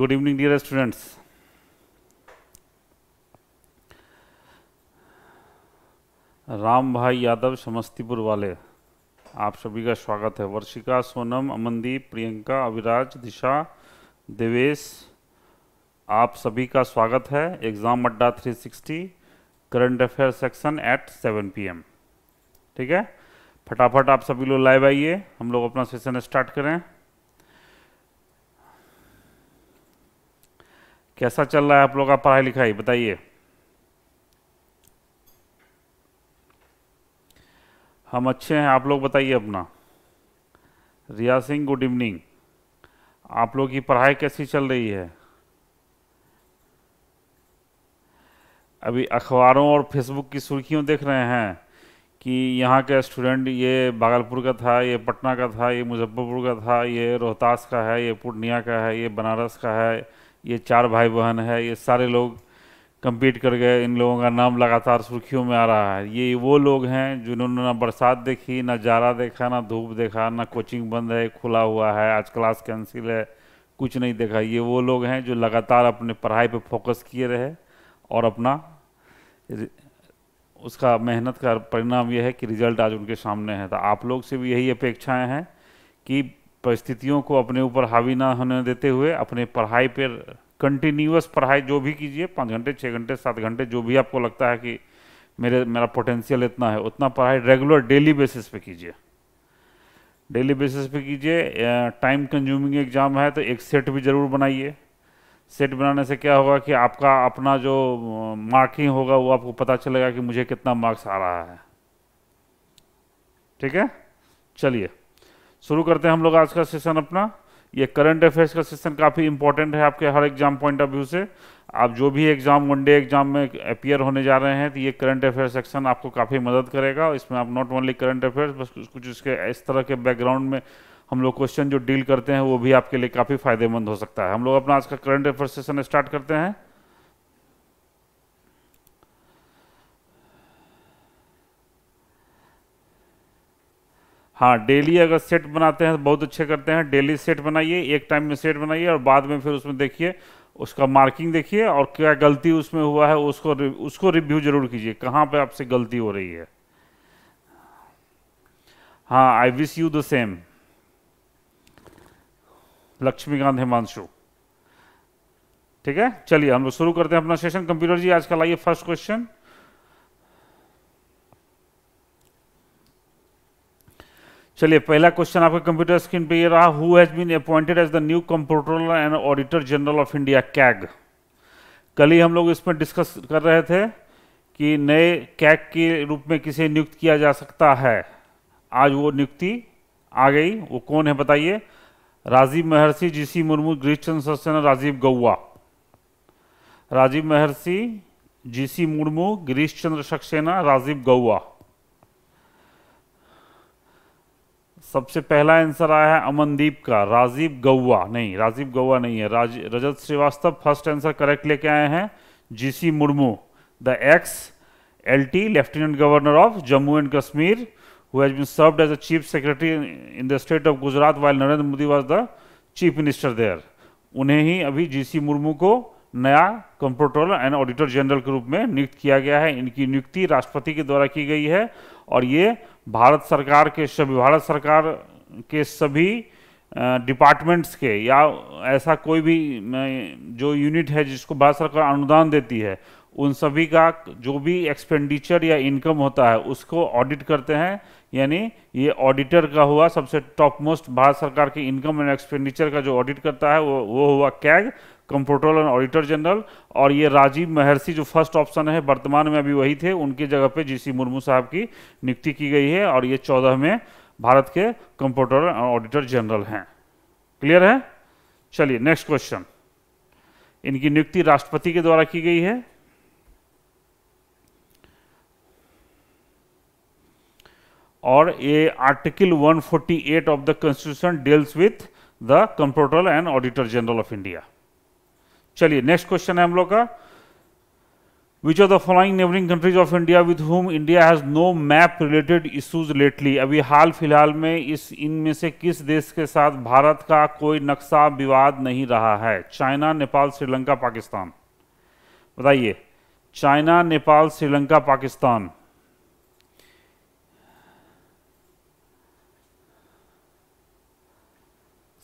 good evening dear students Ram भाई यादव समस्तीपुर वाले आप सभी का स्वागत है वर्षिका सोनम अमनदीप प्रियंका अविराज दिशा देवेश आप सभी का स्वागत है exam Adda 360 current affair section at 7 PM ठीक है फटाफट आप सभी लोग लाइव आइए हम लोग अपना सेशन स्टार्ट करें कैसा चल रहा है आप लोग का पढ़ाई लिखाई बताइए हम अच्छे हैं आप लोग बताइए अपना रिया सिंह गुड इवनिंग आप लोग की पढ़ाई कैसी चल रही है अभी अखबारों और फेसबुक की सुर्खियों देख रहे हैं कि यहाँ का स्टूडेंट ये भागलपुर का था ये पटना का था ये मुजफ्फरपुर का था ये रोहतास का है ये पूर्णिया का है ये बनारस का है ये चार भाई बहन है ये सारे लोग कम्पीट कर गए इन लोगों का नाम लगातार सुर्खियों में आ रहा है ये वो लोग हैं जिन्होंने ना बरसात देखी ना जारा देखा ना धूप देखा ना कोचिंग बंद है खुला हुआ है आज क्लास कैंसिल है कुछ नहीं देखा ये वो लोग हैं जो लगातार अपने पढ़ाई पे फोकस किए रहे और अपना उसका मेहनत का परिणाम यह है कि रिजल्ट आज उनके सामने है तो आप लोग से भी यही अपेक्षाएँ हैं कि परिस्थितियों को अपने ऊपर हावी ना होने देते हुए अपने पढ़ाई पर कंटिन्यूस पढ़ाई जो भी कीजिए पाँच घंटे छः घंटे सात घंटे जो भी आपको लगता है कि मेरे मेरा पोटेंशियल इतना है उतना पढ़ाई रेगुलर डेली बेसिस पे कीजिए डेली बेसिस पे कीजिए टाइम कंज्यूमिंग एग्ज़ाम है तो एक सेट भी ज़रूर बनाइए सेट बनाने से क्या होगा कि आपका अपना जो मार्किंग होगा वो आपको पता चलेगा कि मुझे कितना मार्क्स आ रहा है ठीक है चलिए शुरू करते हैं हम लोग आज का सेशन अपना ये करंट अफेयर्स का सेशन काफ़ी इंपॉर्टेंट है आपके हर एग्जाम पॉइंट ऑफ व्यू से आप जो भी एग्जाम वन डे एग्जाम में अपियर होने जा रहे हैं तो ये करंट अफेयर सेक्शन आपको काफ़ी मदद करेगा इसमें आप नॉट ओनली करंट अफेयर्स बस कुछ इसके इस तरह के बैकग्राउंड में हम लोग क्वेश्चन जो डील करते हैं वो भी आपके लिए काफ़ी फायदेमंद हो सकता है हम लोग अपना आज का करंट अफेयर सेशन स्टार्ट करते हैं हाँ डेली अगर सेट बनाते हैं तो बहुत अच्छे करते हैं डेली सेट बनाइए एक टाइम में सेट बनाइए और बाद में फिर उसमें देखिए उसका मार्किंग देखिए और क्या गलती उसमें हुआ है उसको उसको रिव्यू जरूर कीजिए कहाँ पे आपसे गलती हो रही है हाँ I wish you the same Laxmikant Himanshu ठीक है चलिए हम लोग शुरू करते हैं अपना सेशन कंप्यूटर जी आज कल आइए फर्स्ट क्वेश्चन चलिए पहला क्वेश्चन आपके कंप्यूटर स्क्रीन पे ये रहा who has been appointed as the new comptroller and auditor general of India CAG कल ही हम लोग इसमें डिस्कस कर रहे थे कि नए कैग के रूप में किसे नियुक्त किया जा सकता है आज वो नियुक्ति आ गई वो कौन है बताइए राजीव महर्षि जीसी मुर्मू गिरीश चंद्र सक्सेना राजीव गौवा राजीव महर्षि जीसी मुर्मू गिरीश चंद्र सक्सेना राजीव गौवा सबसे पहला आंसर आया है अमनदीप का राजीव गौवा नहीं राजीव गौवा नहीं है Raj Rajat Srivastava first answer correct लेके आए हैं GC Murmu the ex LT lieutenant governor of Jammu and Kashmir who has been served as a chief secretary in the state of Gujarat while Narendra Modi was the chief minister there उन्हें ही अभी जी मुर्मू को नया कंप्ट्रोलर एंड ऑडिटर जनरल के रूप में नियुक्त किया गया है इनकी नियुक्ति राष्ट्रपति के द्वारा की गई है और ये भारत सरकार के सभी भारत सरकार के सभी डिपार्टमेंट्स के या ऐसा कोई भी जो यूनिट है जिसको भारत सरकार अनुदान देती है उन सभी का जो भी एक्सपेंडिचर या इनकम होता है उसको ऑडिट करते हैं यानी ये ऑडिटर का हुआ सबसे टॉप मोस्ट भारत सरकार के इनकम एंड एक्सपेंडिचर का जो ऑडिट करता है वो वो हुआ CAG comptroller and auditor general और ये राजीव महर्षि जो फर्स्ट ऑप्शन है वर्तमान में अभी वही थे उनकी जगह पे जीसी मुर्मू साहब की नियुक्ति की गई है और ये चौदह में भारत के कंप्यूटर एंड ऑडिटर जनरल हैं क्लियर है चलिए नेक्स्ट क्वेश्चन इनकी नियुक्ति राष्ट्रपति के द्वारा की गई है और ये article 148 of the constitution deals with the comptroller and auditor general of India चलिए नेक्स्ट क्वेश्चन है हम लोग का which are the following neighbouring countries of India with whom India has no map related issues lately अभी हाल फिलहाल में इस इनमें से किस देश के साथ भारत का कोई नक्शा विवाद नहीं रहा है चाइना नेपाल श्रीलंका पाकिस्तान बताइए चाइना नेपाल श्रीलंका पाकिस्तान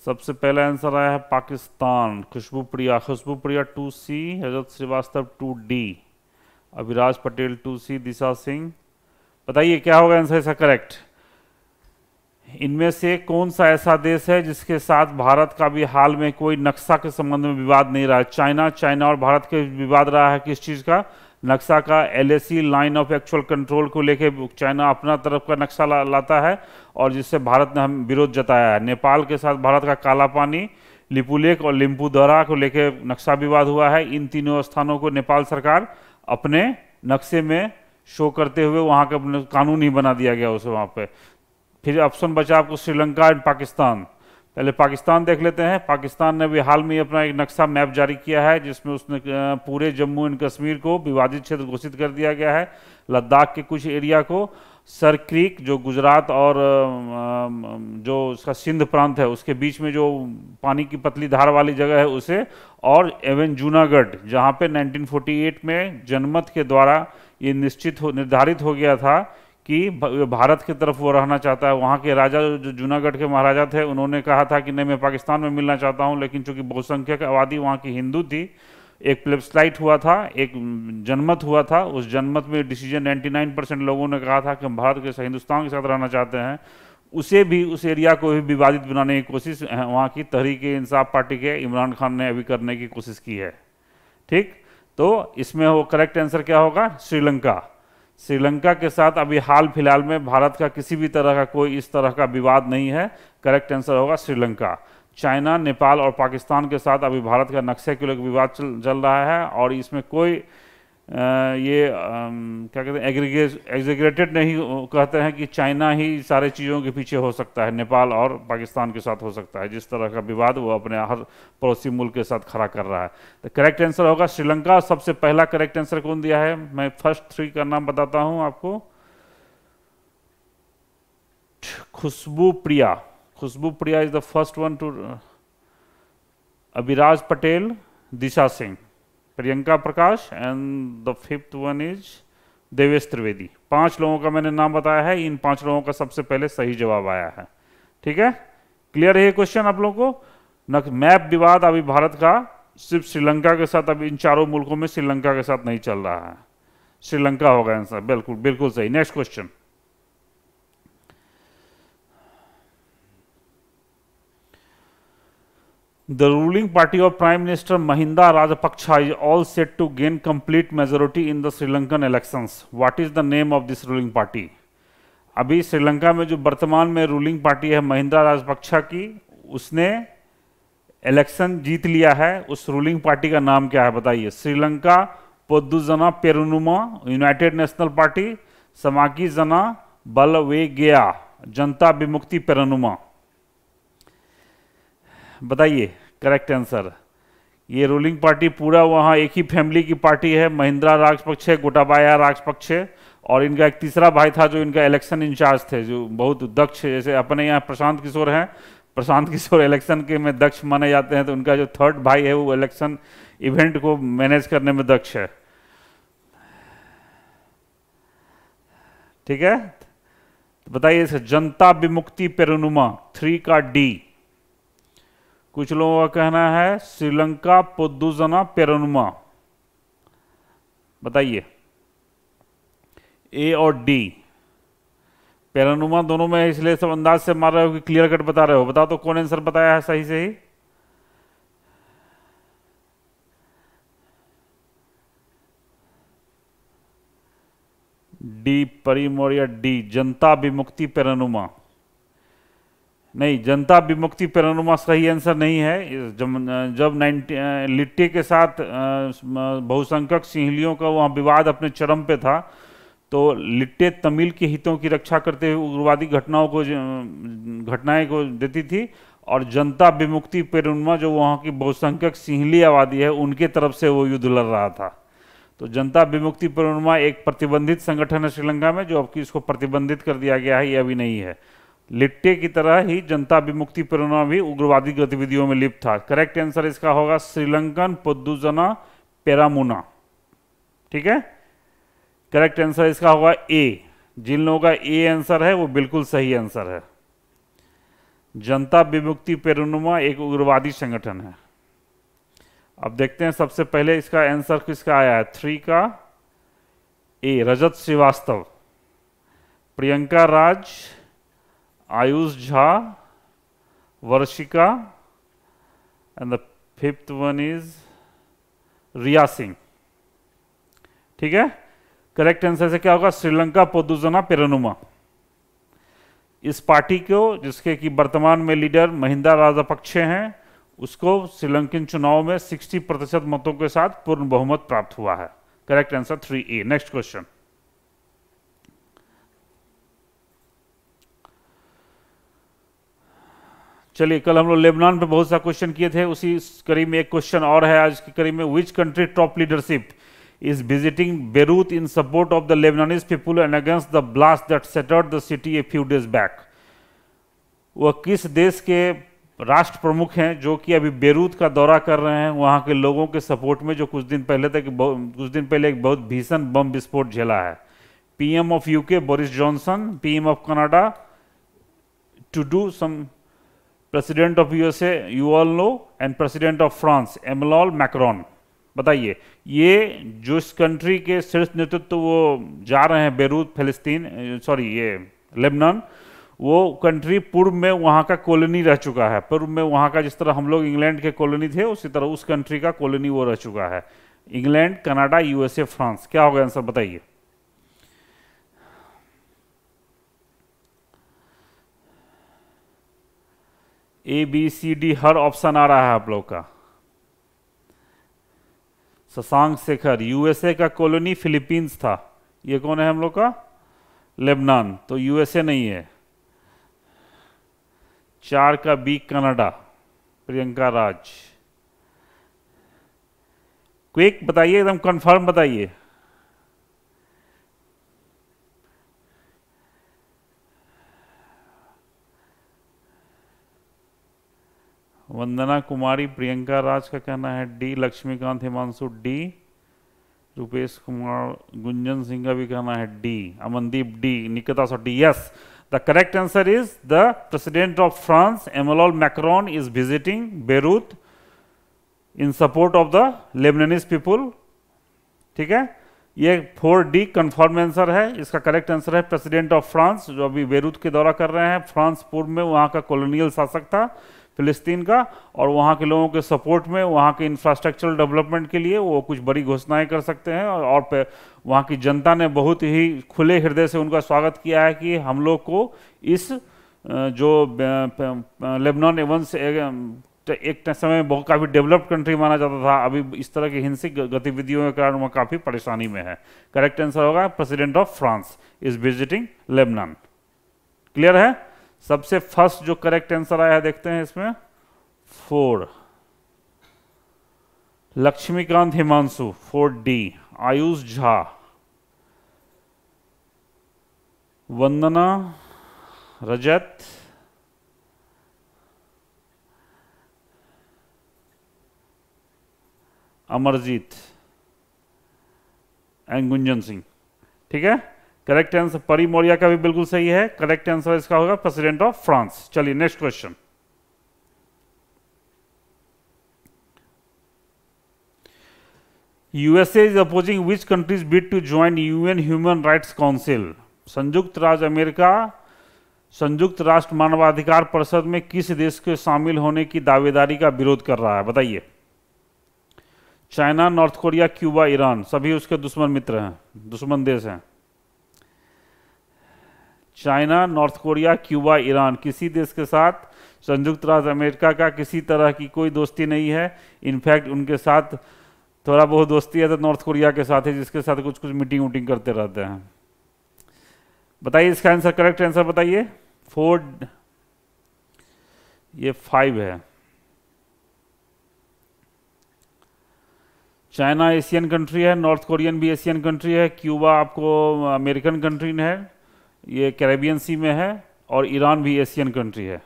सबसे पहला आंसर आया है पाकिस्तान खुशबू प्रिया खुशबू प्रिया two C Hazrat Srivastava two D Abhiraj Patel two C Disha Singh बताइए क्या होगा आंसर ऐसा करेक्ट इनमें से कौन सा ऐसा देश है जिसके साथ भारत का भी हाल में कोई नक्शा के संबंध में विवाद नहीं रहा चाइना चाइना और भारत के विवाद रहा है किस चीज़ का नक्शा का LAC line of actual control को लेके चाइना अपना तरफ का नक्शा ला, लाता है और जिससे भारत ने हम विरोध जताया है नेपाल के साथ भारत का काला पानी लिपुलेक और लिम्पूदरा को लेके नक्शा विवाद हुआ है इन तीनों स्थानों को नेपाल सरकार अपने नक्शे में शो करते हुए वहाँ का कानून ही बना दिया गया उसे वहाँ पर फिर ऑप्शन बचा आपको श्रीलंका एंड पाकिस्तान पहले पाकिस्तान देख लेते हैं पाकिस्तान ने भी हाल में अपना एक नक्शा मैप जारी किया है जिसमें उसने पूरे जम्मू एंड कश्मीर को विवादित क्षेत्र घोषित कर दिया गया है लद्दाख के कुछ एरिया को सर क्रीक जो गुजरात और जो उसका सिंध प्रांत है उसके बीच में जो पानी की पतली धार वाली जगह है उसे और एवन जूनागढ़ जहाँ पे 1948 में जनमत के द्वारा ये निश्चित हो निर्धारित हो गया था कि भारत की तरफ वो रहना चाहता है वहाँ के राजा जो जूनागढ़ के महाराजा थे उन्होंने कहा था कि नहीं मैं पाकिस्तान में मिलना चाहता हूँ लेकिन चूंकि बहुसंख्यक आबादी वहाँ की हिंदू थी एक प्लेबस्लाइट हुआ था एक जनमत हुआ था उस जनमत में डिसीजन 99 परसेंट लोगों ने कहा था कि हम भारत के हिंदुस्तान के साथ रहना चाहते हैं उसे भी उस एरिया को भी विवादित बनाने की कोशिश वहाँ की तहरीक इंसाफ पार्टी के इमरान खान ने अभी करने की कोशिश की है ठीक तो इसमें वो करेक्ट आंसर क्या होगा श्रीलंका श्रीलंका के साथ अभी हाल फिलहाल में भारत का किसी भी तरह का कोई इस तरह का विवाद नहीं है करेक्ट आंसर होगा श्रीलंका चाइना नेपाल और पाकिस्तान के साथ अभी भारत का नक्शे के लिए विवाद चल रहा है और इसमें कोई ये क्या कहते हैं एग्रीगेट एग्जीग्रेटेड नहीं कहते हैं कि चाइना ही सारे चीज़ों के पीछे हो सकता है नेपाल और पाकिस्तान के साथ हो सकता है जिस तरह का विवाद वो अपने हर पड़ोसी मुल्क के साथ खड़ा कर रहा है तो करेक्ट आंसर होगा श्रीलंका सबसे पहला करेक्ट आंसर कौन दिया है मैं फर्स्ट थ्री का नाम बताता हूँ आपको Khushboo Priya Khushboo Priya is the first one two Abhiraj Patel Disha Singh Priyanka Prakash and the fifth one is Devesh Trivedi पांच लोगों का मैंने नाम बताया है इन पांच लोगों का सबसे पहले सही जवाब आया है ठीक है क्लियर है ये क्वेश्चन आप लोगों को मैप विवाद अभी भारत का सिर्फ श्रीलंका के साथ अभी इन चारों मुल्कों में श्रीलंका के साथ नहीं चल रहा है श्रीलंका होगा आंसर बिल्कुल बिल्कुल सही next question The ruling party of Prime Minister Mahinda Rajapaksa is all set to gain complete majority in the Sri Lankan elections. What is the name of this ruling party? अभी श्रीलंका में जो वर्तमान में ruling party है महिंदा राजपक्षा की उसने election जीत लिया है उस रूलिंग पार्टी का नाम क्या है बताइए Sri Lanka Podujana Peramuna United National Party Samagi Jana Balawegaya Janatha Vimukthi Peramuna बताइए करेक्ट आंसर ये रूलिंग पार्टी पूरा वहाँ एक ही फैमिली की पार्टी है महिंद्रा राजपक्षे गोटाबाया राजपक्षे और इनका एक तीसरा भाई था जो इनका इलेक्शन इंचार्ज थे जो बहुत दक्ष जैसे अपने यहाँ प्रशांत किशोर हैं प्रशांत किशोर इलेक्शन के में दक्ष माने जाते हैं तो उनका जो थर्ड भाई है वो इलेक्शन इवेंट को मैनेज करने में दक्ष है ठीक है तो बताइए जनता विमुक्ति पेरुनुमा थ्री का डी कुछ लोगों का कहना है श्रीलंका पुद्दुजना पेरनुमा बताइए ए और डी पेरानुमा दोनों में इसलिए सब अंदाज से मार रहे हो कि क्लियर कट बता रहे हो बताओ तो कौन आंसर बताया है सही से ही डी परिमोर डी जनता विमुक्ति पेरानुमा नहीं जनता विमुक्ति पेरानुमा सही आंसर नहीं है जब जब लिट्टे के साथ बहुसंख्यक सिंहलियों का वहाँ विवाद अपने चरम पे था तो लिट्टे तमिल के हितों की रक्षा करते हुए उग्रवादी घटनाओं को घटनाएं को देती थी और जनता विमुक्ति पेरुनमा जो वहाँ की बहुसंख्यक सिंहली आबादी है उनके तरफ से वो युद्ध लड़ रहा था तो जनता विमुक्ति पेरुनमा एक प्रतिबंधित संगठन है श्रीलंका में जो अब इसको प्रतिबंधित कर दिया गया है ये अभी नहीं है लिट्टे की तरह ही जनता विमुक्ति प्रेरणा भी उग्रवादी गतिविधियों में लिप्त था करेक्ट आंसर इसका होगा श्रीलंकन पद्दुजना पेरामुना ठीक है करेक्ट आंसर इसका होगा ए जिन लोगों का ए आंसर है वो बिल्कुल सही आंसर है जनता विमुक्ति पेरुनुमा एक उग्रवादी संगठन है अब देखते हैं सबसे पहले इसका आंसर किसका आया है थ्री का A Rajat Srivastava Priyanka Raj Ayush Jha Varshika and the fifth one is Riya Singh ठीक है करेक्ट आंसर से क्या होगा श्रीलंका पोदुजना पेरनुमा इस पार्टी को जिसके कि वर्तमान में लीडर महिंदा राजापक्षे हैं उसको श्रीलंकन चुनाव में 60 प्रतिशत मतों के साथ पूर्ण बहुमत प्राप्त हुआ है correct answer three A next question चलिए कल हम लोग लेबनान पे बहुत सारे क्वेश्चन किए थे उसी करीब में एक क्वेश्चन और है आज के करीब में which country top leadership is visiting Beirut in support of the Lebanese people and against the blast that shattered the city a few days back वह किस देश के राष्ट्र प्रमुख हैं जो कि अभी बेरूत का दौरा कर रहे हैं वहाँ के लोगों के सपोर्ट में जो कुछ दिन पहले तक कुछ दिन पहले एक बहुत भीषण बम विस्फोट झेला है PM of UK Boris Johnson PM of Canada टू डू some president of USA you all know and president of France Emmanuel Macron बताइए ये जो इस कंट्री के शीर्ष नेतृत्व वो जा रहे हैं बेरूत फिलिस्तीन सॉरी ये लेबनान वो कंट्री पूर्व में वहाँ का कॉलोनी रह चुका है पूर्व में वहाँ का जिस तरह हम लोग इंग्लैंड के कॉलोनी थे उसी तरह उस कंट्री का कॉलोनी वो रह चुका है इंग्लैंड कनाडा यूएसए फ्रांस क्या होगा आंसर बताइए ए बी सी डी हर ऑप्शन आ रहा है आप लोग का शशांक शेखर यूएसए का कॉलोनी फिलीपींस था ये कौन है हम लोग का लेबनान तो यूएसए नहीं है चार का B Canada Priyanka Raj quick बताइए एकदम कंफर्म बताइए वंदना कुमारी प्रियंका राज का कहना है डी लक्ष्मीकांत हिमांशु डी रुपेश कुमार गुंजन सिंह का भी कहना है D Amandeep D Nikita so D yes the correct answer is the president of France Emmanuel Macron is visiting Beirut in support of the Lebanese people ठीक है ये डी कंफर्म आंसर है इसका करेक्ट आंसर है प्रेसिडेंट ऑफ फ्रांस जो अभी Beirut के दौरा कर रहे हैं फ्रांस पूर्व में वहां का कॉलोनियल शासक था फिलिस्तीन का और वहाँ के लोगों के सपोर्ट में वहाँ के इंफ्रास्ट्रक्चरल डेवलपमेंट के लिए वो कुछ बड़ी घोषणाएं कर सकते हैं और, और वहाँ की जनता ने बहुत ही खुले हृदय से उनका स्वागत किया है कि हम लोग को इस जो लेबनान एवं एक समय बहुत काफ़ी डेवलप्ड कंट्री माना जाता था अभी इस तरह की हिंसक गतिविधियों के कारण वह काफ़ी परेशानी में है करेक्ट आंसर होगा president of France is visiting Lebanon clear है सबसे फर्स्ट जो करेक्ट आंसर आया है देखते हैं इसमें four Laxmikant Himanshu four D Ayush Jha Vandana Rajat Amarjeet and Gunjan Singh ठीक है करेक्ट आंसर परी मौर्या का भी बिल्कुल सही है करेक्ट आंसर इसका होगा प्रेसिडेंट ऑफ फ्रांस चलिए next question USA is opposing which countries bid to join UN human rights council संयुक्त राज्य अमेरिका संयुक्त राष्ट्र मानवाधिकार परिषद में किस देश के शामिल होने की दावेदारी का विरोध कर रहा है बताइए China North Korea Cuba Iran सभी उसके दुश्मन मित्र हैं दुश्मन देश हैं China North Korea Cuba Iran किसी देश के साथ संयुक्त राज्य अमेरिका का किसी तरह की कोई दोस्ती नहीं है इनफैक्ट उनके साथ थोड़ा बहुत दोस्ती है तो नॉर्थ कोरिया के साथ है जिसके साथ कुछ कुछ मीटिंग वीटिंग करते रहते हैं बताइए इसका आंसर करेक्ट आंसर बताइए फोर ये फाइव है चाइना एशियन कंट्री है नॉर्थ कोरियन भी एशियन कंट्री है क्यूबा आपको अमेरिकन कंट्री है ये कैरेबियन सी में है और ईरान भी एशियन कंट्री है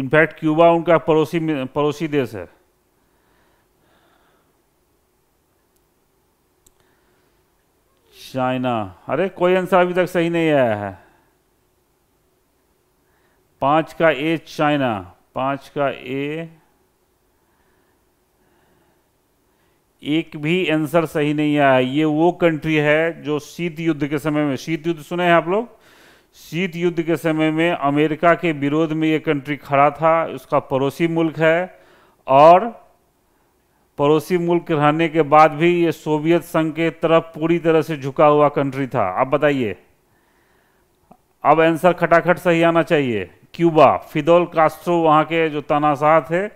इनफैक्ट क्यूबा उनका पड़ोसी पड़ोसी देश है चाइना अरे कोई आंसर अभी तक सही नहीं आया है पांच का ए चाइना पांच का ए एक भी आंसर सही नहीं आया ये वो कंट्री है जो शीत युद्ध के समय में शीत युद्ध सुने हैं आप लोग शीत युद्ध के समय में अमेरिका के विरोध में ये कंट्री खड़ा था उसका पड़ोसी मुल्क है और पड़ोसी मुल्क रहने के बाद भी ये सोवियत संघ के तरफ पूरी तरह से झुका हुआ कंट्री था आप बताइए अब आंसर खटाखट सही आना चाहिए क्यूबा फिदोल कास्ट्रो वहाँ के जो तानाशाह थे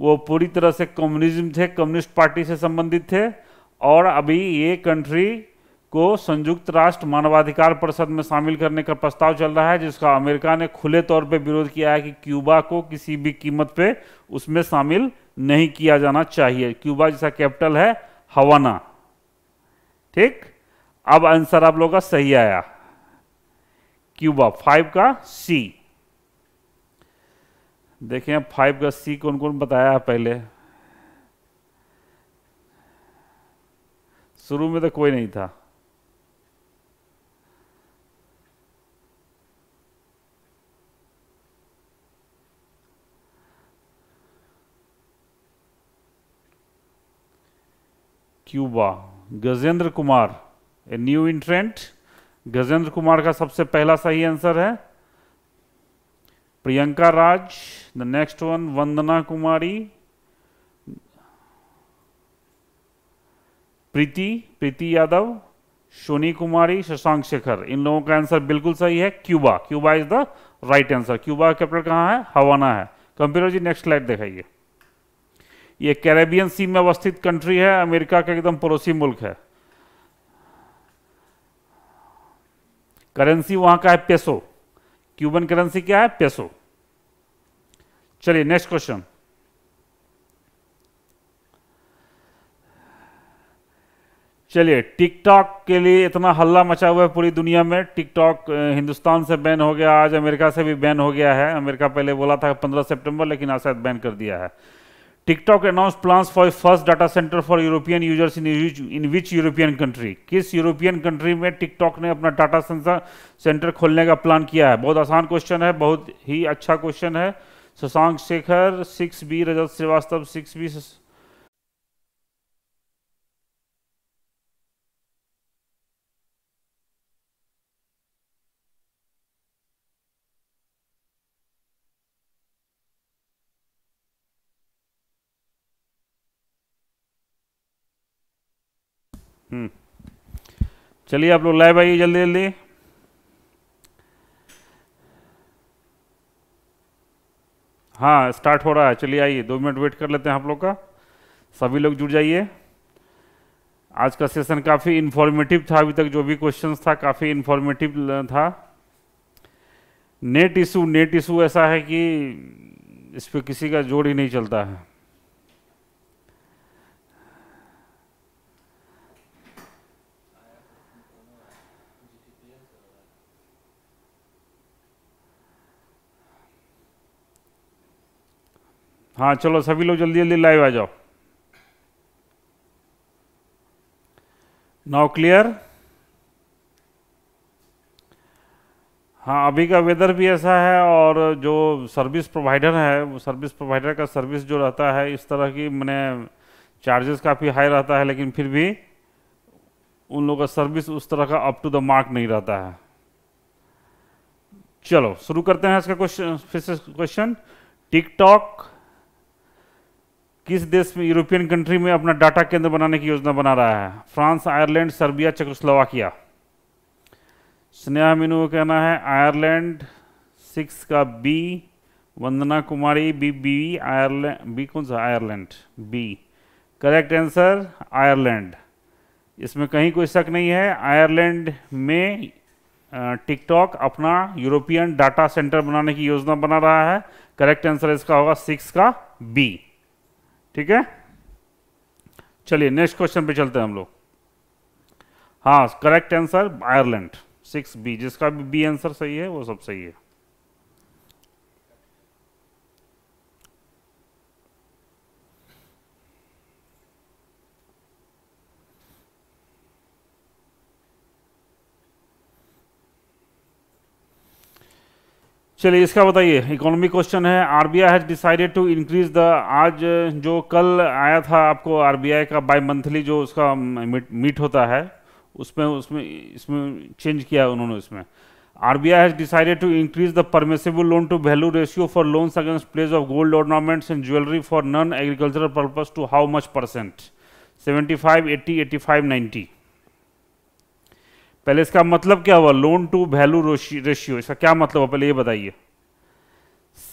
वो पूरी तरह से कम्युनिज्म थे कम्युनिस्ट पार्टी से संबंधित थे और अभी ये कंट्री को संयुक्त राष्ट्र मानवाधिकार परिषद में शामिल करने का प्रस्ताव चल रहा है जिसका अमेरिका ने खुले तौर पे विरोध किया है कि क्यूबा को किसी भी कीमत पे उसमें शामिल नहीं किया जाना चाहिए क्यूबा जिसका कैपिटल है हवाना ठीक अब आंसर आप लोग का सही आया क्यूबा फाइव का सी देखें अब फाइव का सी कौन कौन बताया है पहले शुरू में तो कोई नहीं था Cuba Gajendra Kumar a new entrant Gajendra Kumar का सबसे पहला सही आंसर है Priyanka Raj. The next one, Vandana Kumari. प्रीति प्रीति यादव सोनी कुमारी शशांक शेखर इन लोगों का आंसर बिल्कुल सही है Cuba Cuba is the right answer Cuba का कैपिटल कहां है हवाना है कंप्यूटर जी नेक्स्ट स्लाइड दिखाइए ये कैरेबियन सी में अवस्थित कंट्री है अमेरिका का एकदम पड़ोसी मुल्क है करेंसी वहां का है पेसो क्यूबन करेंसी क्या है पेसो चलिए नेक्स्ट क्वेश्चन चलिए टिकटॉक के लिए इतना हल्ला मचा हुआ है पूरी दुनिया में टिकटॉक हिंदुस्तान से बैन हो गया आज अमेरिका से भी बैन हो गया है अमेरिका पहले बोला था 15 सितंबर लेकिन आज शायद बैन कर दिया है TikTok announce plans for first data center for European users in in which European country किस यूरोपियन कंट्री में टिकटॉक ने अपना डाटा सेंटर खोलने का प्लान किया है बहुत आसान क्वेश्चन है बहुत ही अच्छा क्वेश्चन है Shashank Shekhar six B Rajat Srivastava six B hmm. चलिए आप लोग लाइव आइए जल्दी जल्दी हाँ स्टार्ट हो रहा है चलिए आइए दो मिनट वेट कर लेते हैं आप लोग का सभी लोग जुड़ जाइए आज का सेशन काफ़ी इंफॉर्मेटिव था अभी तक जो भी क्वेश्चंस था काफ़ी इंफॉर्मेटिव था नेट इशू नेट इशू ऐसा है कि इस पर किसी का जोड़ ही नहीं चलता है हाँ चलो सभी लोग जल्दी जल्दी लाइव आ जाओ नाउ क्लियर हाँ अभी का वेदर भी ऐसा है और जो सर्विस प्रोवाइडर है वो सर्विस प्रोवाइडर का सर्विस जो रहता है इस तरह की मैंने चार्जेस काफ़ी हाई रहता है लेकिन फिर भी उन लोगों का सर्विस उस तरह का अप टू द मार्क नहीं रहता है चलो शुरू करते हैं इसका क्वेश्चन फिर से क्वेश्चन टिकटॉक किस देश में यूरोपियन कंट्री में अपना डाटा केंद्र बनाने की योजना बना रहा है France Ireland Serbia Czechoslovakia Sneha Meenu का कहना है आयरलैंड सिक्स का B Vandana Kumari B B Ireland B कौन सा Ireland B correct answer Ireland इसमें कहीं कोई शक नहीं है आयरलैंड में टिकटॉक अपना यूरोपियन डाटा सेंटर बनाने की योजना बना रहा है करेक्ट आंसर इसका होगा सिक्स का बी ठीक है चलिए नेक्स्ट क्वेश्चन पे चलते हैं हम लोग हाँ correct answer Ireland six B जिसका भी बी आंसर सही है वो सब सही है चलिए इसका बताइए इकोनॉमिक क्वेश्चन है RBI has decided to increase the आज जो कल आया था आपको आरबीआई का बाय मंथली जो उसका मीट, मीट होता है उसमें उसमें इसमें चेंज किया उन्होंने उसमें RBI has decided to increase the permissible loan to value ratio for loans against place of gold ornaments and jewellery for non agricultural purpose to how much percent seventy five eighty eighty five ninety पहले इसका मतलब क्या हुआ loan to value ratio इसका क्या मतलब हुआ पहले ये बताइए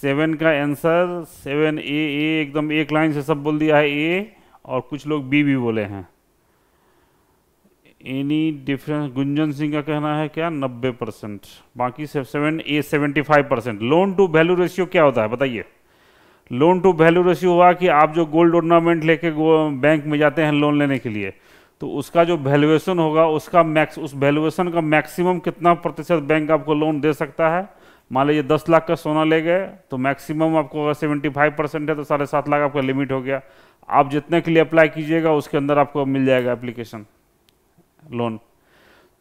सेवन का आंसर सेवन ए ए एकदम एक लाइन से सब बोल दिया है ए और कुछ लोग बी भी बोले हैं एनी डिफरेंस गुंजन सिंह का कहना है क्या नब्बे परसेंट बाकी seven A seventy five percent loan to value ratio क्या होता है बताइए लोन टू वैल्यू रेशियो हुआ कि आप जो गोल्ड ऑर्नामेंट लेके बैंक में जाते हैं लोन लेने के लिए तो उसका जो वैल्यूएशन होगा उसका मैक्स उस वैल्यूएशन का मैक्सिमम कितना प्रतिशत बैंक आपको लोन दे सकता है मान लीजिए दस लाख का सोना ले गए तो मैक्सिमम आपको अगर सेवेंटी फाइव परसेंट है तो साढ़े सात लाख आपका लिमिट हो गया आप जितने के लिए अप्लाई कीजिएगा उसके अंदर आपको मिल जाएगा एप्लीकेशन लोन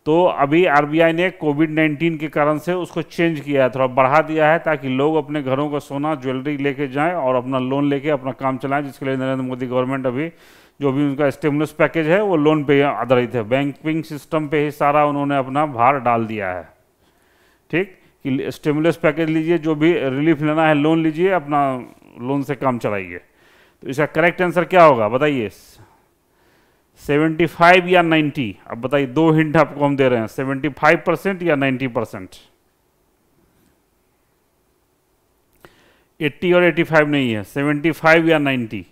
तो अभी आर ने कोविड नाइन्टीन के कारण से उसको चेंज किया है थोड़ा बढ़ा दिया है ताकि लोग अपने घरों का सोना ज्वेलरी लेके जाएँ और अपना लोन लेके अपना काम चलाएं जिसके लिए नरेंद्र मोदी गवर्नमेंट अभी जो भी उनका स्टेमुलस पैकेज है वो लोन पे आधारित है बैंकिंग सिस्टम पे ही सारा उन्होंने अपना भार डाल दिया है ठीक कि स्टेमुलस पैकेज लीजिए जो भी रिलीफ लेना है लोन लीजिए अपना लोन से काम चलाइए तो इसका करेक्ट आंसर क्या होगा बताइए 75 या 90 अब बताइए दो हिंट आपको हम दे रहे हैं 75 परसेंट या 90 परसेंट एट्टी और फाइव नहीं है फाइव या नाइन्टी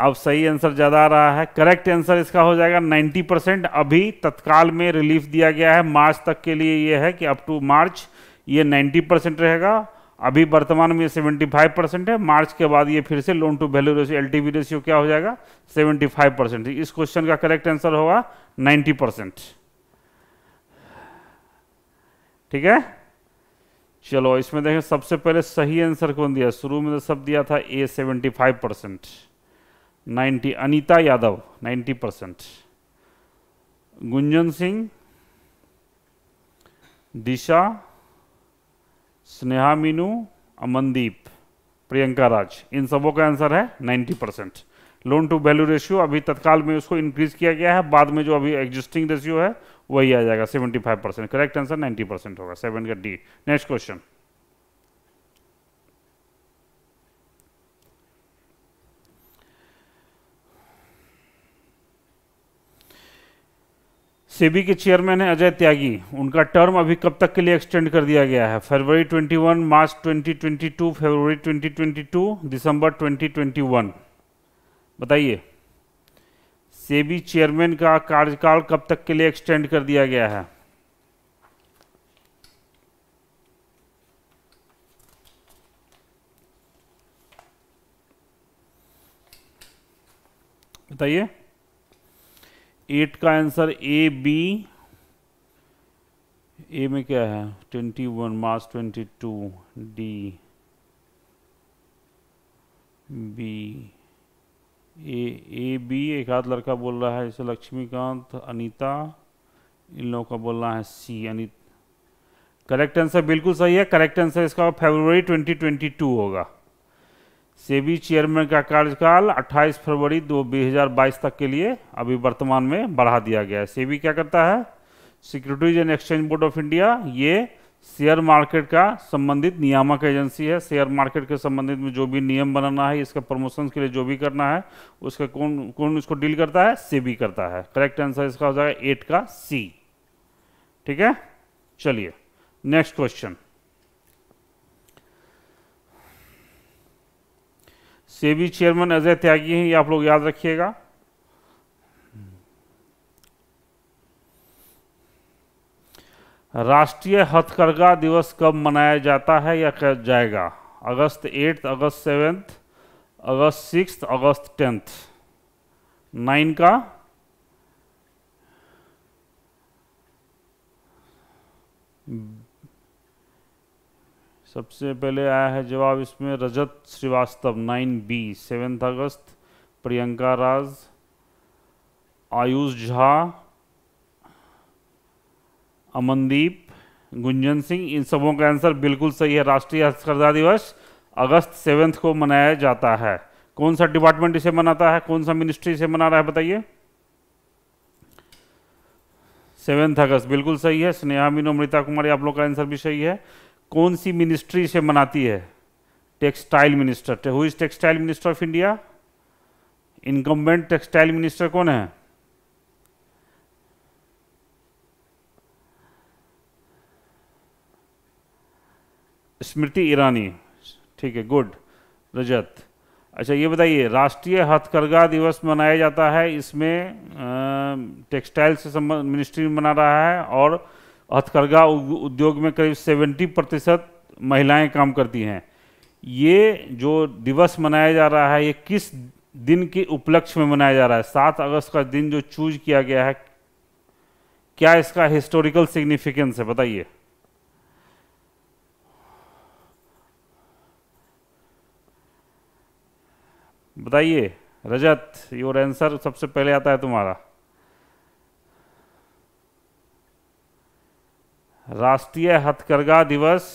अब सही आंसर ज़्यादा आ रहा है करेक्ट आंसर इसका हो जाएगा 90 परसेंट अभी तत्काल में रिलीफ दिया गया है मार्च तक के लिए ये है कि अप टू मार्च ये 90 परसेंट रहेगा अभी वर्तमान में 75 परसेंट है मार्च के बाद ये फिर से loan to value ratio L ratio क्या हो जाएगा 75 परसेंट इस क्वेश्चन का करेक्ट आंसर होगा 90 परसेंट ठीक है चलो इसमें देखें सबसे पहले सही आंसर कौन दिया शुरू में तो सब दिया था A seventy percent ninety Anita Yadav ninety percent Gunjan Singh Disha Sneha Meenu Amandeep Priyanka Raj इन सबों का आंसर है ninety percent loan to value ratio अभी तत्काल में उसको इंक्रीज किया गया है बाद में जो अभी एग्जिस्टिंग रेशियो है वही आ जाएगा seventy five percent correct answer ninety percent होगा सेवन का डी नेक्स्ट क्वेश्चन सेबी के चेयरमैन हैं अजय त्यागी उनका टर्म अभी कब तक के लिए एक्सटेंड कर दिया गया है फरवरी 21, मार्च 2022, फरवरी 2022, दिसंबर 2021 बताइए सेबी चेयरमैन का कार्यकाल कब तक के लिए एक्सटेंड कर दिया गया है बताइए एट का आंसर ए बी ए में क्या है twenty one March twenty two D B A A B एक आध लड़का बोल रहा है जैसे लक्ष्मीकांत अनीता इन लोगों का बोलना है सी अनित करेक्ट आंसर बिल्कुल सही है करेक्ट आंसर इसका ट्वेंटी 2022 होगा सेबी चेयरमैन का कार्यकाल 28 फरवरी 2022 तक के लिए अभी वर्तमान में बढ़ा दिया गया है सेबी क्या करता है securities and exchange board of India ये शेयर मार्केट का संबंधित नियामक एजेंसी है शेयर मार्केट के संबंधित में जो भी नियम बनाना है इसका प्रमोशन के लिए जो भी करना है उसका कौन कौन इसको डील करता है सेबी करता है करेक्ट आंसर इसका हो जाएगा एट का सी ठीक है चलिए next question SEBI chairman Ajay Tyagi हैं ये आप लोग याद रखिएगा राष्ट्रीय हथकरघा दिवस कब मनाया जाता है या कब जाएगा August eighth August seventh August six August tenth nine का सबसे पहले आया है जवाब इसमें Rajat Srivastava nine B seventh August Priyanka Raj Ayush Jha Amandeep Gunjan Singh इन सबों का आंसर बिल्कुल सही है राष्ट्रीय हस्तकर्धा दिवस अगस्त सेवेंथ को मनाया जाता है कौन सा डिपार्टमेंट इसे मनाता है कौन सा मिनिस्ट्री इसे मना रहा है बताइए सेवेंथ अगस्त बिल्कुल सही है स्नेहा मीनू अमृता कुमारी आप लोग का आंसर भी सही है कौन सी मिनिस्ट्री से मनाती है textile minister who is textile minister of India incumbent textile minister कौन है स्मृति ईरानी ठीक है गुड रजत अच्छा ये बताइए राष्ट्रीय हथकरघा दिवस मनाया जाता है इसमें टेक्सटाइल से संबंध मिनिस्ट्री मना रहा है और हथकरघा उद्योग में करीब 70 प्रतिशत महिलाएँ काम करती हैं ये जो दिवस मनाया जा रहा है ये किस दिन के उपलक्ष्य में मनाया जा रहा है सात अगस्त का दिन जो चूज किया गया है क्या इसका हिस्टोरिकल सिग्निफिकेंस है बताइए बताइए रजत योर आंसर सबसे पहले आता है तुम्हारा राष्ट्रीय हथकरघा दिवस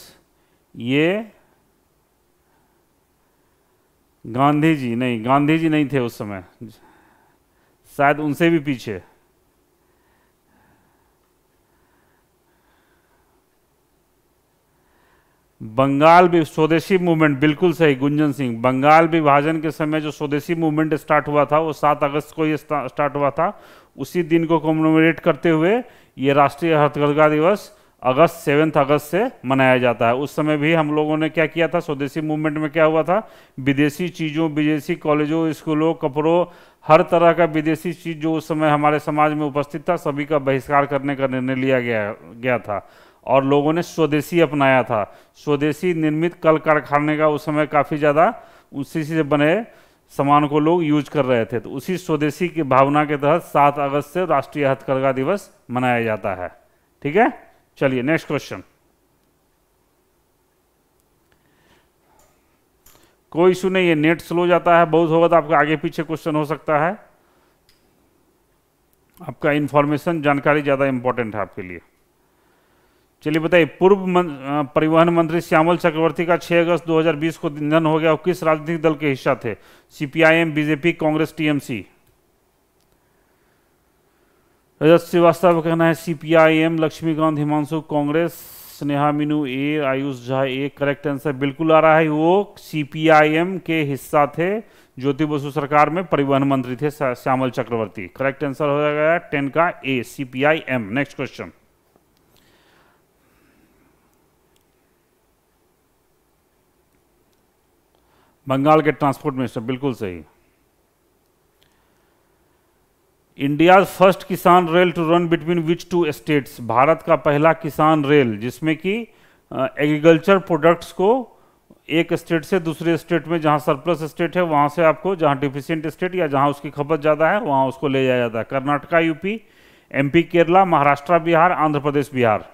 ये गांधी जी नहीं गांधी जी नहीं थे उस समय शायद उनसे भी पीछे बंगाल भी स्वदेशी मूवमेंट बिल्कुल सही गुंजन सिंह बंगाल विभाजन के समय जो स्वदेशी मूवमेंट स्टार्ट हुआ था वो 7 अगस्त को ये स्टार्ट हुआ था उसी दिन को कॉमनोमरेट करते हुए ये राष्ट्रीय हथकरघा दिवस अगस्त सेवेंथ अगस्त से मनाया जाता है उस समय भी हम लोगों ने क्या किया था स्वदेशी मूवमेंट में क्या हुआ था विदेशी चीज़ों विदेशी कॉलेजों स्कूलों कपड़ों हर तरह का विदेशी चीज़ जो उस समय हमारे समाज में उपस्थित था सभी का बहिष्कार करने का निर्णय लिया गया गया था और लोगों ने स्वदेशी अपनाया था स्वदेशी निर्मित कल कारखाने का उस समय काफ़ी ज़्यादा उसी से बने सामान को लोग यूज कर रहे थे तो उसी स्वदेशी की भावना के तहत सात अगस्त से राष्ट्रीय हथकरघा दिवस मनाया जाता है ठीक है चलिए नेक्स्ट क्वेश्चन कोई इशू नहीं है नेट स्लो जाता है बहुत होगा तो आपका आगे पीछे क्वेश्चन हो सकता है आपका इंफॉर्मेशन जानकारी ज़्यादा इंपॉर्टेंट है आपके लिए चलिए बताइए पूर्व मन, परिवहन मंत्री श्यामल चक्रवर्ती का 6 अगस्त 2020 को निधन हो गया और किस राजनीतिक दल के हिस्सा थे CPIM BJP Congress TMC Rajat Srivastava का कहना है CPIM Laxmikant Himanshu Congress Sneha Meenu A Ayush Jha A correct answer बिल्कुल आ रहा है वो सीपीआईएम के हिस्सा थे ज्योति बसु सरकार में परिवहन मंत्री थे श्यामल चक्रवर्ती करेक्ट आंसर हो जाएगा टेन का A CPIM next question Bengal के ट्रांसपोर्ट मिनिस्टर बिल्कुल सही India first Kisan rail to run between which two states Bharat का पहला किसान रेल जिसमें कि एग्रीकल्चर प्रोडक्ट्स को एक स्टेट से दूसरे स्टेट में जहां सरप्लस स्टेट है वहां से आपको जहां डिफिशियंट स्टेट या जहां उसकी खपत ज़्यादा है वहां उसको ले जाया जाता है Karnataka UP MP Kerala Maharashtra Bihar Andhra Pradesh Bihar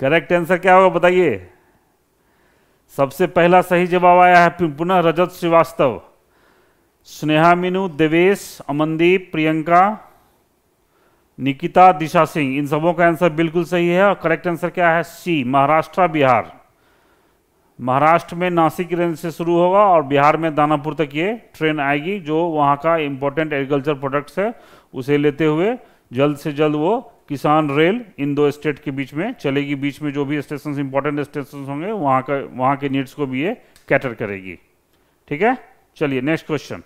correct answer क्या होगा बताइए सबसे पहला सही जवाब आया है पुनः रजत श्रीवास्तव स्नेहा मीनू देवेश अमनदीप प्रियंका निकिता दिशा सिंह इन सबों का आंसर बिल्कुल सही है और करेक्ट आंसर क्या है सी महाराष्ट्र बिहार महाराष्ट्र में नासिक रेंज से शुरू होगा और बिहार में दानापुर तक ये ट्रेन आएगी जो वहाँ का इम्पोर्टेंट एग्रीकल्चर प्रोडक्ट्स है उसे लेते हुए जल्द से जल्द वो किसान रेल इन दो स्टेट के बीच में चलेगी बीच में जो भी स्टेशन इंपॉर्टेंट स्टेशन होंगे वहां का वहां के नीड्स को भी ये कैटर करेगी ठीक है चलिए नेक्स्ट क्वेश्चन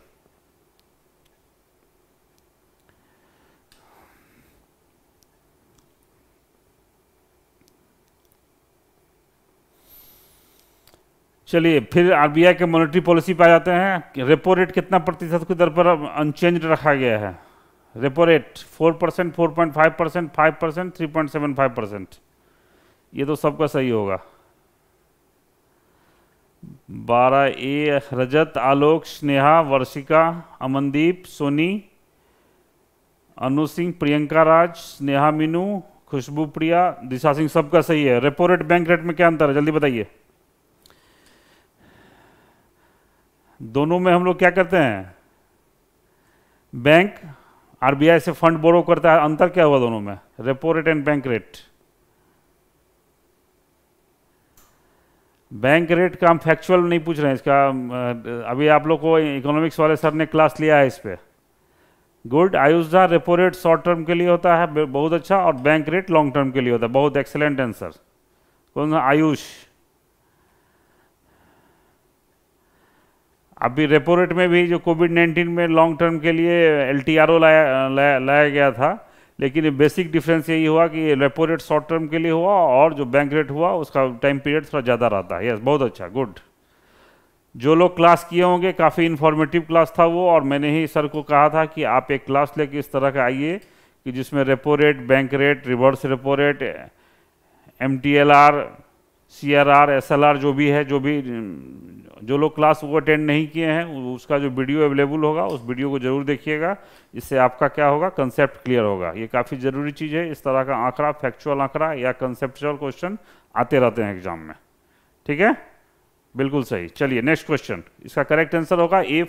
चलिए फिर आरबीआई के मॉनेटरी पॉलिसी पर आ जाते हैं रेपो रेट कितना प्रतिशत की दर पर अनचेंज रखा गया है repo rate four percent four point five percent five percent three point seven five percent ये तो सबका सही होगा बारह ए रजत आलोक स्नेहा वर्षिका अमनदीप सोनी अनु सिंह प्रियंका राज स्नेहा मीनू खुशबू प्रिया दिशा सिंह सबका सही है रेपो रेट बैंक रेट में क्या अंतर है जल्दी बताइए दोनों में हम लोग क्या करते हैं बैंक आरबीआई से फंड बोरो करता है अंतर क्या हुआ दोनों में repo rate and bank rate bank rate का हम फैक्चुअल नहीं पूछ रहे हैं इसका अभी आप लोग को इकोनॉमिक्स वाले सर ने क्लास लिया है इस पर good Ayusha repo rate short term के लिए होता है बहुत अच्छा और बैंक रेट लॉन्ग टर्म के लिए होता है बहुत एक्सेलेंट आंसर कौन सा आयुष अभी रेपो रेट में भी जो कोविड नाइन्टीन में लॉन्ग टर्म के लिए एल लाया लाया लाया गया था लेकिन बेसिक डिफरेंस यही हुआ कि रेपो रेट शॉर्ट टर्म के लिए हुआ और जो बैंक रेट हुआ उसका टाइम पीरियड थोड़ा ज़्यादा रहता है यस बहुत अच्छा गुड जो लोग क्लास किए होंगे काफ़ी इन्फॉर्मेटिव क्लास था वो और मैंने ही सर को कहा था कि आप एक क्लास लेके इस तरह का आइए कि जिसमें repo rate bank rate reverse repo rate M T L R C R R S L R जो भी है जो भी जो लोग क्लास वो अटेंड नहीं किए हैं उसका जो वीडियो अवेलेबल होगा उस वीडियो को जरूर देखिएगा इससे आपका क्या होगा कंसेप्ट क्लियर होगा ये काफ़ी ज़रूरी चीज़ है इस तरह का आंकड़ा फैक्चुअल आंकड़ा या कंसेप्चुअल क्वेश्चन आते रहते हैं एग्जाम में ठीक है बिल्कुल सही चलिए नेक्स्ट क्वेश्चन इसका करेक्ट आंसर होगा ए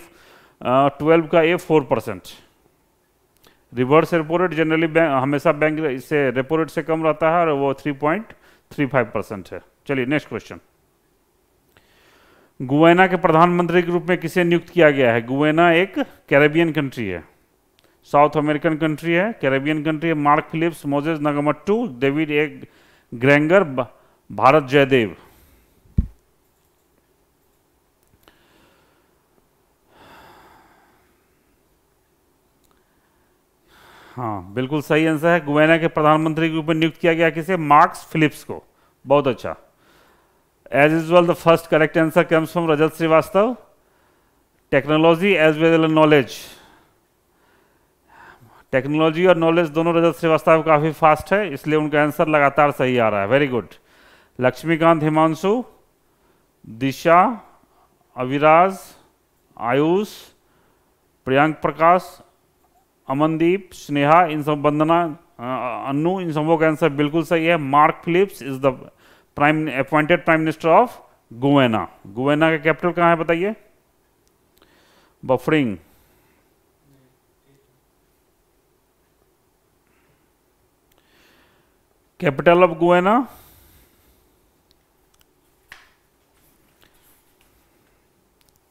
ट्वेल्व का A four percent reverse repo rate generally bank हमेशा बैंक इससे रेपो रेट से कम रहता है और वो three point three five percent है चलिए नेक्स्ट क्वेश्चन गुवेना के प्रधानमंत्री के रूप में किसे नियुक्त किया गया है गुवेना एक कैरेबियन कंट्री है साउथ अमेरिकन कंट्री है कैरेबियन कंट्री है Mark Phillips Moses Nagamootoo David A Granger Bharrat Jagdeo हाँ बिल्कुल सही आंसर है गुवेना के प्रधानमंत्री के रूप में नियुक्त किया गया किसे मार्क्स फिलिप्स को बहुत अच्छा As usual, the first correct answer comes from Rajat Srivastav. Technology as well as knowledge. Technology और नॉलेज दोनों रजत श्रीवास्तव काफ़ी फास्ट है इसलिए उनका आंसर लगातार सही आ रहा है वेरी गुड लक्ष्मीकांत हिमांशु दिशा अविराज आयुष प्रियांक प्रकाश अमनदीप स्नेहा इन सब वंदना अन्नू इन सबों का आंसर बिल्कुल सही है Mark Phillips is the prime appointed prime minister of Guyana Guyana का कैपिटल कहाँ है बताइए buffering capital of Guyana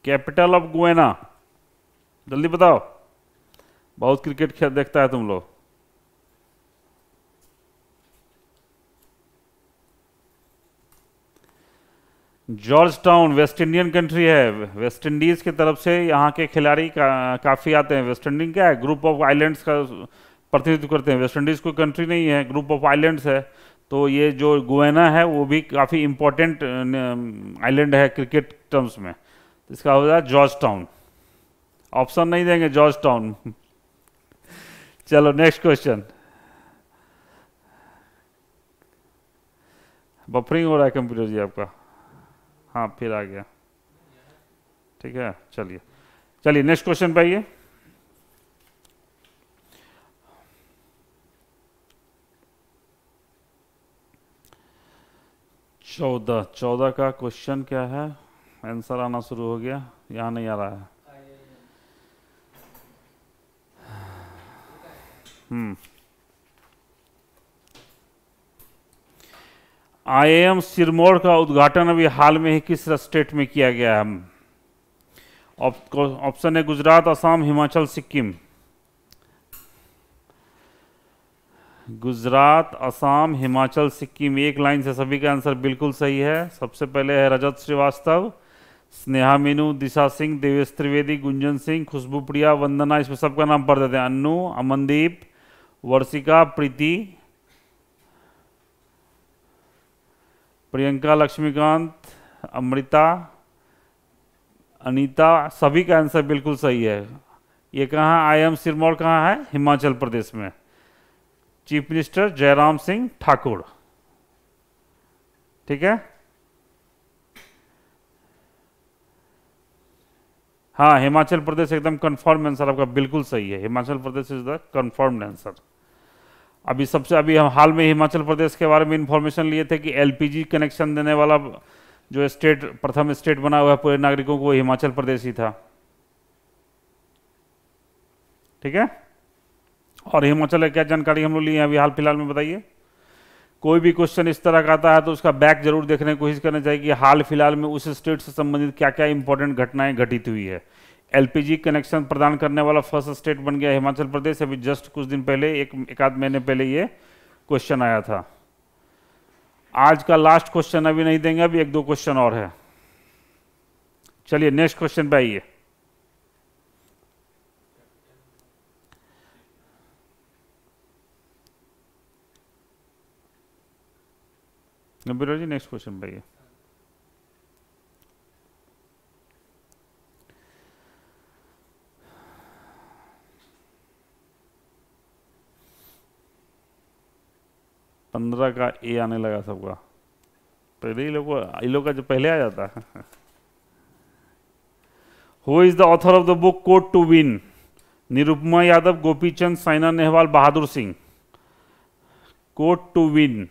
capital of Guyana जल्दी बताओ बहुत क्रिकेट खेल देखता है तुम लोग Georgetown West Indian country है वेस्ट इंडीज़ की तरफ से यहाँ के खिलाड़ी का, काफ़ी आते हैं वेस्ट इंडीज क्या है ग्रुप ऑफ आइलैंड्स का प्रतिनिधित्व करते हैं वेस्ट इंडीज़ कोई कंट्री नहीं है ग्रुप ऑफ आइलैंड्स है तो ये जो गोयना है वो भी काफ़ी इंपॉर्टेंट आइलैंड है क्रिकेट टर्म्स में इसका हो जाए जॉर्ज टाउन ऑप्शन नहीं देंगे जॉर्ज टाउन चलो नेक्स्ट क्वेश्चन बफरिंग हो रहा है कंप्यूटर जी आपका हाँ फिर आ गया ठीक है चलिए चलिए नेक्स्ट क्वेश्चन पे आइए चौदह चौदह का क्वेश्चन क्या है आंसर आना शुरू हो गया यहाँ नहीं आ रहा है हम्म आईएम सिरमौर का उद्घाटन अभी हाल में ही किस स्टेट में किया गया है ऑप्शन है गुजरात असम हिमाचल सिक्किम गुजरात असम हिमाचल सिक्किम एक लाइन से सभी का आंसर बिल्कुल सही है सबसे पहले है रजत श्रीवास्तव स्नेहा मीनू दिशा सिंह देवेश त्रिवेदी गुंजन सिंह खुशबू प्रिया वंदना इसमें सबका नाम पढ़ देते हैं अन्नू अमनदीप वर्षिका प्रीति प्रियंका लक्ष्मीकांत अमृता अनीता सभी का आंसर बिल्कुल सही है ये कहाँ आई एम सिरमौर कहाँ है हिमाचल प्रदेश में चीफ मिनिस्टर जयराम सिंह ठाकुर ठीक है हाँ हिमाचल प्रदेश एकदम कन्फर्म आंसर आपका बिल्कुल सही है Himachal Pradesh is the confirm answer अभी सबसे अभी हम हाल में हिमाचल प्रदेश के बारे में इन्फॉर्मेशन लिए थे कि एलपीजी कनेक्शन देने वाला जो स्टेट प्रथम स्टेट बना हुआ है पूरे नागरिकों को हिमाचल प्रदेश ही था ठीक है और हिमाचल क्या जानकारी हम लोग लिए हैं अभी हाल फिलहाल में बताइए कोई भी क्वेश्चन इस तरह का आता है तो उसका बैक जरूर देखने की कोशिश करना चाहिए कि हाल फिलहाल में उस स्टेट से संबंधित क्या क्या इंपॉर्टेंट घटनाएं घटित हुई है एलपीजी कनेक्शन प्रदान करने वाला फर्स्ट स्टेट बन गया हिमाचल प्रदेश अभी जस्ट कुछ दिन पहले एक एक आध महीने पहले ये क्वेश्चन आया था आज का लास्ट क्वेश्चन अभी नहीं देंगे अभी एक दो क्वेश्चन और है चलिए नेक्स्ट क्वेश्चन पे आइए जी नेक्स्ट क्वेश्चन पे आइए पंद्रह का ए आने लगा सबका पहले ही लोग इन लोग का जो पहले आ जाता है who is the author of the book court to win Nirupama Yadav Gopichand Saina Nehwal Bahadur Singh court to win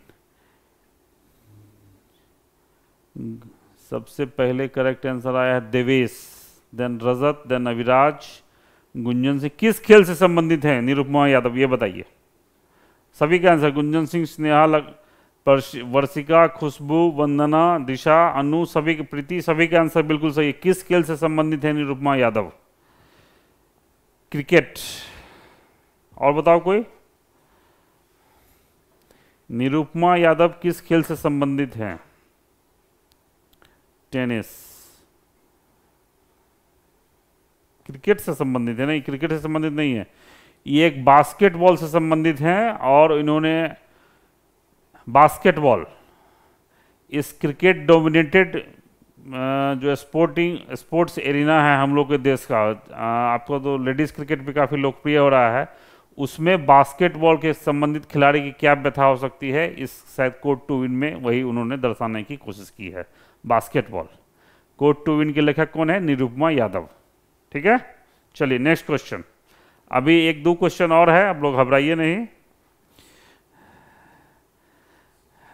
सबसे पहले करेक्ट आंसर आया है देवेश देन रजत देन अविराज गुंजन से किस खेल से संबंधित है निरुपमा यादव ये बताइए सभी का आंसर गुंजन सिंह स्नेहा वर्षिका खुशबू वंदना दिशा अनु सभी प्रीति सभी का आंसर बिल्कुल सही किस खेल से संबंधित है निरुपमा यादव क्रिकेट और बताओ कोई निरुपमा यादव किस खेल से संबंधित है टेनिस क्रिकेट से संबंधित है नहीं क्रिकेट से संबंधित नहीं है ये एक बास्केटबॉल से संबंधित हैं और इन्होंने बास्केटबॉल इस क्रिकेट डोमिनेटेड जो स्पोर्टिंग स्पोर्ट्स एरिना है हम लोग के देश का आपको तो लेडीज़ क्रिकेट भी काफ़ी लोकप्रिय हो रहा है उसमें बास्केटबॉल के संबंधित खिलाड़ी की क्या व्यथा हो सकती है इस शायद कोड टू विन में वही उन्होंने दर्शाने की कोशिश की है बास्केटबॉल कोड टू विन के लेखक कौन है निरुपमा यादव ठीक है चलिए नेक्स्ट क्वेश्चन अभी एक दो क्वेश्चन और है आप लोग घबराइए नहीं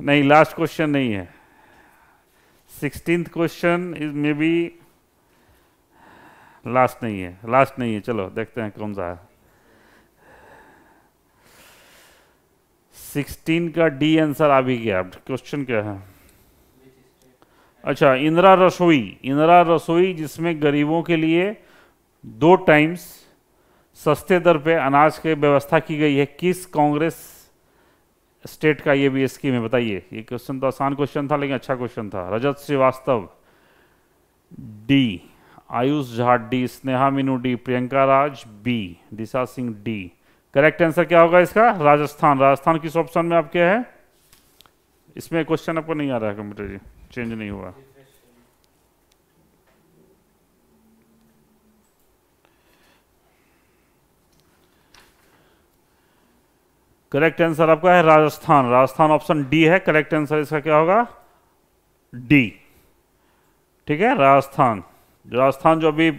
नहीं लास्ट क्वेश्चन नहीं है sixteen question is maybe last नहीं है लास्ट नहीं है चलो देखते हैं कौन सा है सिक्सटीन का डी आंसर आ भी गया क्वेश्चन क्या है अच्छा इंदिरा रसोई इंदिरा रसोई जिसमें गरीबों के लिए दो टाइम्स सस्ते दर पे अनाज की व्यवस्था की गई है किस कांग्रेस स्टेट का ये भी स्कीम है बताइए ये क्वेश्चन तो आसान क्वेश्चन था लेकिन अच्छा क्वेश्चन था Rajat Srivastava D Ayush Jha D Sneha Meenu D Priyanka Raj B Disha Singh D correct answer क्या होगा इसका राजस्थान राजस्थान किस ऑप्शन में आपके है इसमें क्वेश्चन आपको नहीं आ रहा है कंप्यूटर जी चेंज नहीं हुआ करेक्ट आंसर आपका है राजस्थान राजस्थान ऑप्शन डी है करेक्ट आंसर इसका क्या होगा डी ठीक है राजस्थान राजस्थान जो अभी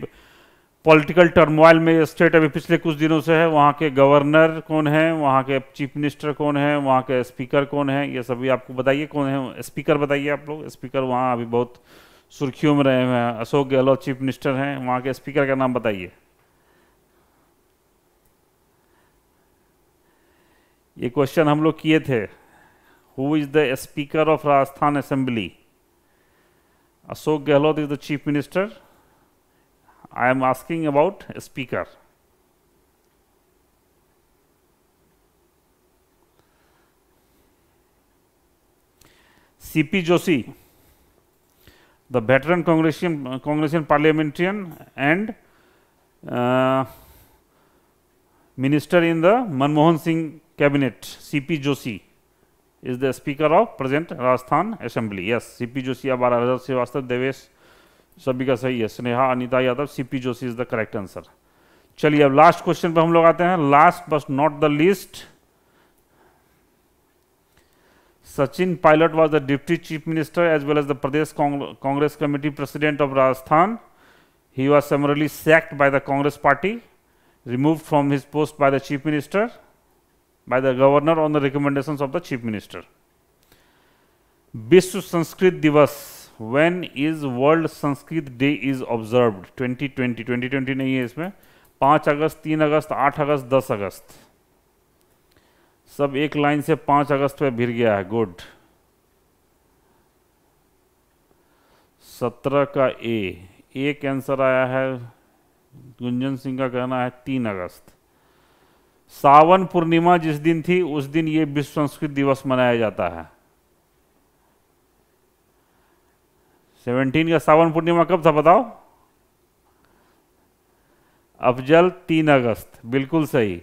पॉलिटिकल टर्मोइल में स्टेट अभी पिछले कुछ दिनों से है वहाँ के गवर्नर कौन है वहाँ के चीफ मिनिस्टर कौन है वहाँ के स्पीकर कौन है ये सभी आपको बताइए कौन है स्पीकर बताइए आप लोग स्पीकर वहाँ अभी बहुत सुर्खियों में रहे हुए हैं अशोक गहलोत चीफ मिनिस्टर हैं वहाँ के स्पीकर का नाम बताइए ये क्वेश्चन हम लोग किए थे who is the speaker of Rajasthan assembly Ashok Gehlot is the chief minister I am asking about speaker CP Joshi the veteran Congressian Congressian parliamentarian and minister in the Manmohan Singh cabinet CP Joshi is the speaker of present Rajasthan assembly yes CP Joshi अब R Azad Srivastava Devesh सभी का सही है Sneha Anita Yadav CP Joshi is the correct answer चलिए अब last question पे हम लोग आते हैं last but not the least Sachin Pilot was the deputy chief minister as well as the Pradesh Congress committee president of Rajasthan he was summarily sacked by the Congress party remove from his post by the chief minister by the governor on the recommendations of the chief minister. Vishw Sanskrit Divas when is World Sanskrit Day is observed 2020 2020 nahi hai isme 5 august 3 august 8 august 10 august सब एक line से 5 अगस्त पे भिर गया है good 17 का ए एक answer आया है गुंजन सिंह का कहना है 3 अगस्त सावन पूर्णिमा जिस दिन थी उस दिन ये विश्व संस्कृत दिवस मनाया जाता है सेवनटीन का सावन पूर्णिमा कब था बताओ अफजल तीन अगस्त बिल्कुल सही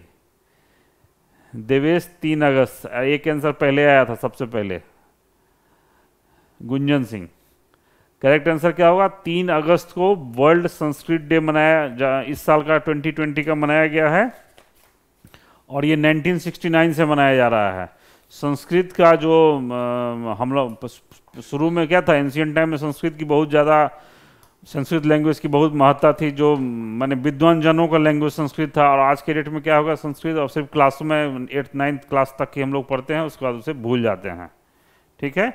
देवेश तीन अगस्त एक आंसर पहले आया था सबसे पहले गुंजन सिंह करेक्ट आंसर क्या होगा तीन अगस्त को वर्ल्ड संस्कृत डे मनाया इस साल का 2020 का मनाया गया है और ये 1969 से मनाया जा रहा है संस्कृत का जो हम लोग शुरू में क्या था एंशियन टाइम में संस्कृत की बहुत ज़्यादा संस्कृत लैंग्वेज की बहुत महत्ता थी जो मैंने विद्वान जनों का लैंग्वेज संस्कृत था और आज के डेट में क्या होगा संस्कृत और सिर्फ क्लास में एट्थ नाइन्थ क्लास तक ही हम लोग पढ़ते हैं उसके बाद उसे भूल जाते हैं ठीक है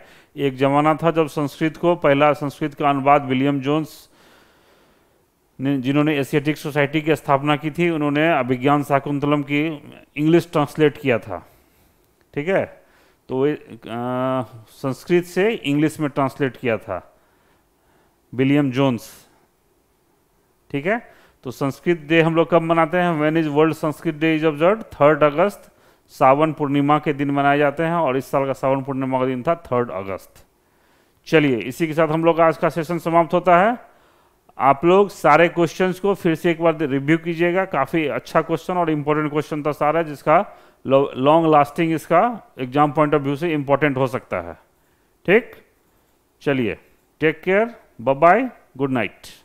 एक ज़माना था जब संस्कृत को पहला संस्कृत का अनुवाद विलियम जोन्स जिन्होंने एशियाटिक सोसाइटी की स्थापना की थी उन्होंने अभिज्ञान शाकुंतलम की इंग्लिश ट्रांसलेट किया था ठीक है तो वे संस्कृत से इंग्लिश में ट्रांसलेट किया था विलियम जोन्स ठीक है तो संस्कृत डे हम लोग कब मनाते हैं when is world Sanskrit day is observe third August Sawan Purnima के दिन मनाए जाते हैं और इस साल का सावन पूर्णिमा का दिन था थर्ड अगस्त चलिए इसी के साथ हम लोग का आज का सेशन समाप्त होता है आप लोग सारे क्वेश्चंस को फिर से एक बार रिव्यू कीजिएगा काफ़ी अच्छा क्वेश्चन और इम्पोर्टेंट क्वेश्चन था सारा जिसका लॉन्ग लास्टिंग इसका एग्जाम पॉइंट ऑफ व्यू से इम्पोर्टेंट हो सकता है ठीक चलिए take care bye good night